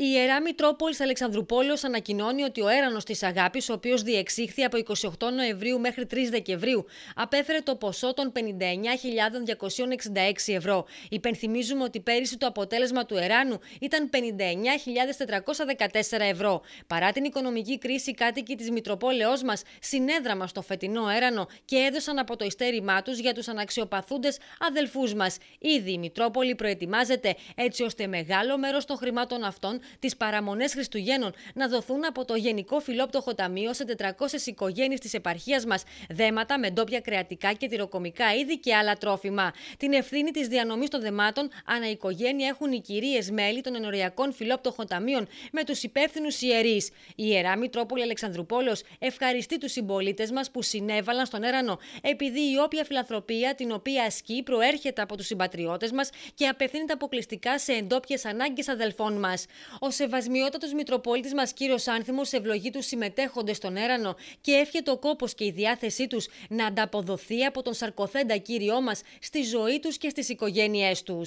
Η Ιερά Μητρόπολης Αλεξανδρουπόλεως ανακοινώνει ότι ο έρανος της Αγάπης, ο οποίος διεξήχθη από 28 Νοεμβρίου μέχρι 3 Δεκεμβρίου, απέφερε το ποσό των 59.266 ευρώ. Υπενθυμίζουμε ότι πέρυσι το αποτέλεσμα του εράνου ήταν 59.414 ευρώ. Παρά την οικονομική κρίση, κάτοικοι της Μητροπόλεω μας συνέδραμα στο φετινό έρανο και έδωσαν από το ιστέρημά τους για τους αναξιοπαθούντες αδελφούς μας. Ήδη η Μητρόπολη προετοιμάζεται έτσι ώστε μεγάλο μέρος των χρημάτων αυτών τις παραμονές Χριστουγέννων να δοθούν από το Γενικό Φιλόπτωχο Ταμείο σε 400 οικογένειες της επαρχίας μας δέματα με ντόπια κρεατικά και τυροκομικά είδη και άλλα τρόφιμα. Την ευθύνη της διανομής των δεμάτων ανά οικογένεια έχουν οι κυρίες μέλη των Ενωριακών φιλόπτωχων ταμείων με τους υπεύθυνους ιερείς. Η ιερά Μητρόπολη Αλεξανδρουπόλεω ευχαριστεί τους συμπολίτες μας που συνέβαλαν στον έρανο, επειδή η όποια φιλανθρωπία την οποία ασκεί προέρχεται από τους συμπατριώτες μας και απευθύνεται αποκλειστικά σε εντόπιες ανάγκες αδελφών μας. Ο σεβασμιότατος Μητροπόλητη μας κύριος Άνθιμος ευλογεί του συμμετέχοντε στον έρανο και εύχεται ο κόπος και η διάθεσή τους να ανταποδοθεί από τον σαρκοθέντα κύριό μας στη ζωή τους και στις οικογένειές τους.